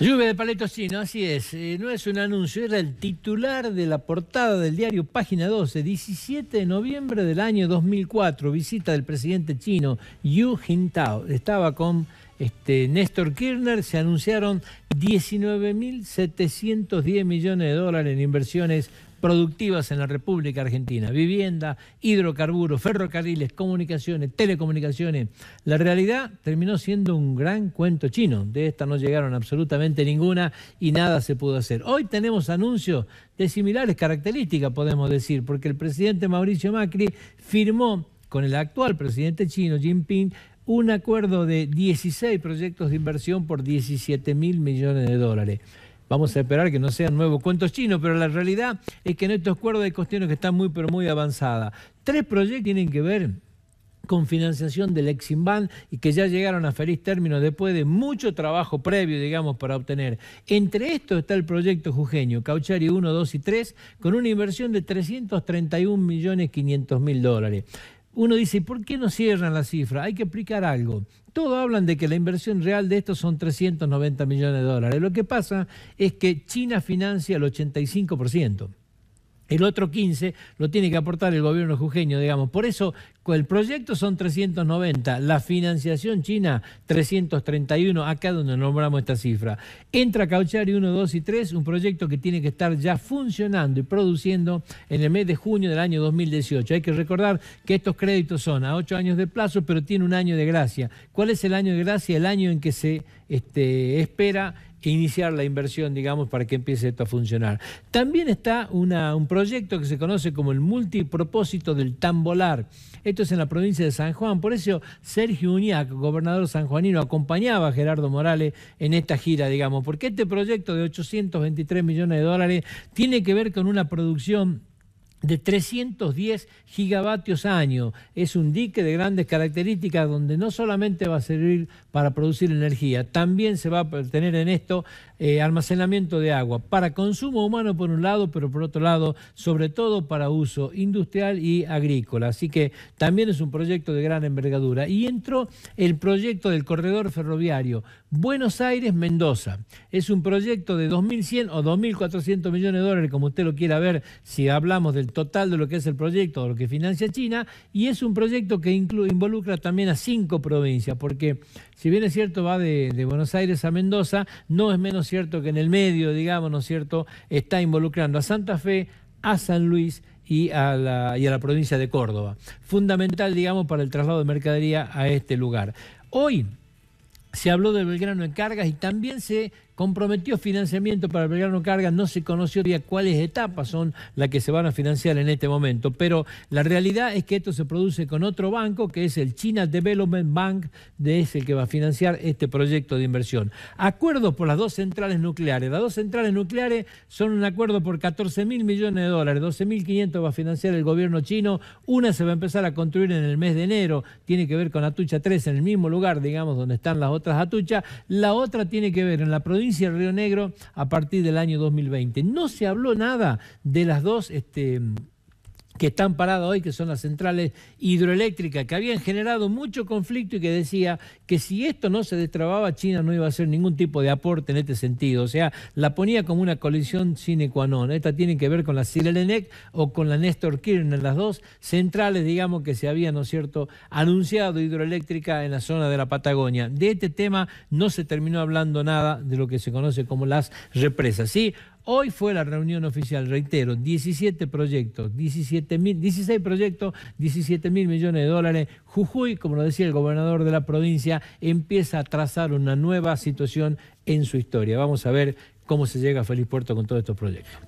Lluvia de chinos, así es. Eh, no es un anuncio, era el titular de la portada del diario Página 12, 17 de noviembre del año 2004, visita del presidente chino Yu Jintao. Estaba con este, Néstor Kirchner, se anunciaron 19.710 millones de dólares en inversiones productivas en la República Argentina, vivienda, hidrocarburos, ferrocarriles, comunicaciones, telecomunicaciones. La realidad terminó siendo un gran cuento chino. De esta no llegaron absolutamente ninguna y nada se pudo hacer. Hoy tenemos anuncios de similares características, podemos decir, porque el presidente Mauricio Macri firmó con el actual presidente chino, Jinping, un acuerdo de 16 proyectos de inversión por 17 mil millones de dólares. Vamos a esperar que no sean nuevos cuentos chinos, pero la realidad es que en estos acuerdos hay cuestiones que están muy, pero muy avanzadas. Tres proyectos tienen que ver con financiación del Eximban y que ya llegaron a feliz término después de mucho trabajo previo, digamos, para obtener. Entre estos está el proyecto Jujeño, Cauchari 1, 2 y 3, con una inversión de 331.500.000 dólares uno dice, ¿por qué no cierran la cifra? Hay que explicar algo. Todos hablan de que la inversión real de esto son 390 millones de dólares. Lo que pasa es que China financia el 85%. El otro 15 lo tiene que aportar el gobierno jujeño, digamos. Por eso el proyecto son 390, la financiación china 331, acá donde nombramos esta cifra. Entra Cauchari 1, 2 y 3, un proyecto que tiene que estar ya funcionando y produciendo en el mes de junio del año 2018. Hay que recordar que estos créditos son a 8 años de plazo, pero tiene un año de gracia. ¿Cuál es el año de gracia? El año en que se este, espera iniciar la inversión, digamos, para que empiece esto a funcionar. También está un proyecto que se conoce como el multipropósito del tambolar. Esto es en la provincia de San Juan. Por eso Sergio Uñac, gobernador sanjuanino, acompañaba a Gerardo Morales en esta gira, digamos, porque este proyecto de 823 millones de dólares tiene que ver con una producción de 310 gigavatios año. Es un dique de grandes características donde no solamente va a servir para producir energía, también se va a tener en esto eh, almacenamiento de agua para consumo humano por un lado, pero por otro lado, sobre todo para uso industrial y agrícola. Así que también es un proyecto de gran envergadura. Y entró el proyecto del corredor ferroviario Buenos Aires-Mendoza. Es un proyecto de 2.100 o 2.400 millones de dólares, como usted lo quiera ver, si hablamos del total de lo que es el proyecto, de lo que financia China, y es un proyecto que involucra también a cinco provincias, porque si bien es cierto va de, Buenos Aires a Mendoza, no es menos cierto que en el medio, digamos, ¿no es cierto?, está involucrando a Santa Fe, a San Luis y a, la, y a la provincia de Córdoba. Fundamental, digamos, para el traslado de mercadería a este lugar. Hoy se habló del Belgrano en cargas y también se comprometió financiamiento para Belgrano Carga, no se conoció todavía cuáles etapas son las que se van a financiar en este momento, pero la realidad es que esto se produce con otro banco que es el China Development Bank, de es el que va a financiar este proyecto de inversión. Acuerdos por las dos centrales nucleares. Las dos centrales nucleares son un acuerdo por 14 mil millones de dólares, 12 mil 500 va a financiar el gobierno chino, una se va a empezar a construir en el mes de enero, tiene que ver con Atucha 3 en el mismo lugar, digamos, donde están las otras Atuchas, la otra tiene que ver en la provincia y el Río Negro a partir del año 2020. No se habló nada de las dos este, que están paradas hoy, que son las centrales hidroeléctricas, que habían generado mucho conflicto y que decía que si esto no se destrababa, China no iba a hacer ningún tipo de aporte en este sentido. O sea, la ponía como una colisión sine qua non. Esta tiene que ver con la Sirelenec o con la Néstor Kirchner, las dos centrales, digamos, que se habían, ¿no es cierto?, anunciado hidroeléctrica en la zona de la Patagonia. De este tema no se terminó hablando nada de lo que se conoce como las represas. Sí, Hoy fue la reunión oficial, reitero, 17 proyectos, 17 mil, 16 proyectos, 17 mil millones de dólares. Jujuy, como lo decía el gobernador de la provincia, empieza a trazar una nueva situación en su historia. Vamos a ver cómo se llega a Feliz Puerto con todos estos proyectos.